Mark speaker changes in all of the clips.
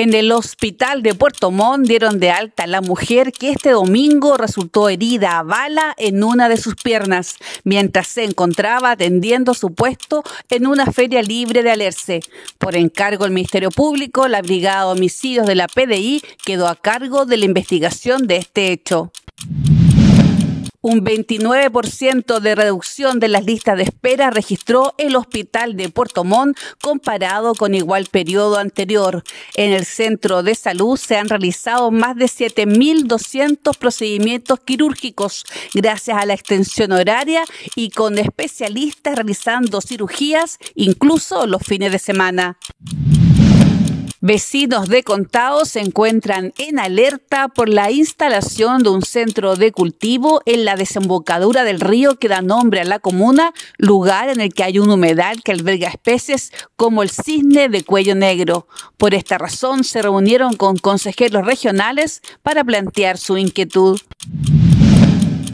Speaker 1: En el hospital de Puerto Montt dieron de alta a la mujer que este domingo resultó herida a bala en una de sus piernas mientras se encontraba atendiendo su puesto en una feria libre de Alerce. Por encargo del Ministerio Público, la Brigada de Homicidios de la PDI quedó a cargo de la investigación de este hecho. Un 29% de reducción de las listas de espera registró el hospital de Puerto Montt comparado con igual periodo anterior. En el centro de salud se han realizado más de 7.200 procedimientos quirúrgicos gracias a la extensión horaria y con especialistas realizando cirugías incluso los fines de semana. Vecinos de Contao se encuentran en alerta por la instalación de un centro de cultivo en la desembocadura del río que da nombre a la comuna, lugar en el que hay un humedal que alberga especies como el cisne de cuello negro. Por esta razón se reunieron con consejeros regionales para plantear su inquietud.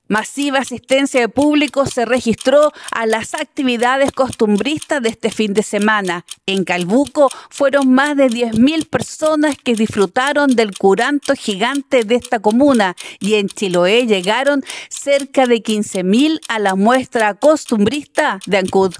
Speaker 1: Masiva asistencia de público se registró a las actividades costumbristas de este fin de semana. En Calbuco fueron más de 10.000 personas que disfrutaron del curanto gigante de esta comuna y en Chiloé llegaron cerca de 15.000 a la muestra costumbrista de Ancud.